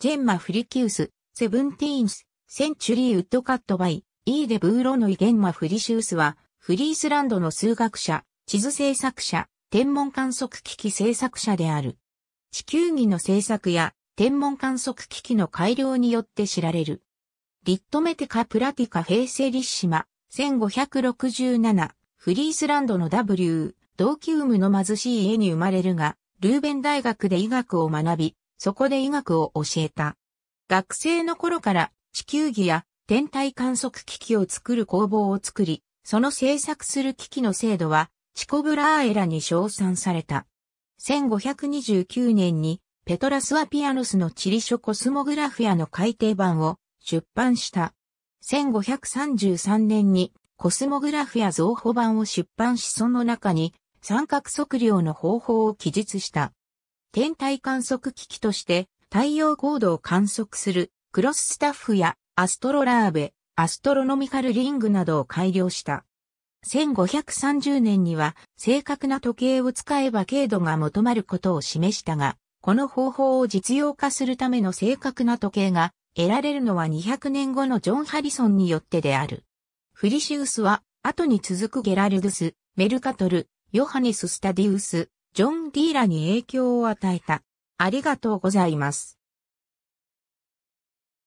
ジェンマ・フリキウス、セブンティーンス、センチュリー・ウッドカット・バイ、イーデ・ブーロノイ・ゲンマ・フリシウスは、フリースランドの数学者、地図制作者、天文観測機器制作者である。地球儀の制作や天文観測機器の改良によって知られる。リットメテカ・プラティカ・フェイセリッシマ、1567、フリースランドの W、ドーキウムの貧しい家に生まれるが、ルーベン大学で医学を学び、そこで医学を教えた。学生の頃から地球儀や天体観測機器を作る工房を作り、その制作する機器の精度は、チコブラーエラに称賛された。1529年に、ペトラス・ワピアノスの地理書コスモグラフィアの改訂版を出版した。1533年にコスモグラフィア増補版を出版しその中に三角測量の方法を記述した。天体観測機器として太陽高度を観測するクロススタッフやアストロラーベ、アストロノミカルリングなどを改良した。1530年には正確な時計を使えば経度が求まることを示したが、この方法を実用化するための正確な時計が得られるのは200年後のジョン・ハリソンによってである。フリシウスは後に続くゲラルドス、メルカトル、ヨハネス・スタディウス、ジョン・ディーラに影響を与えた。ありがとうございます。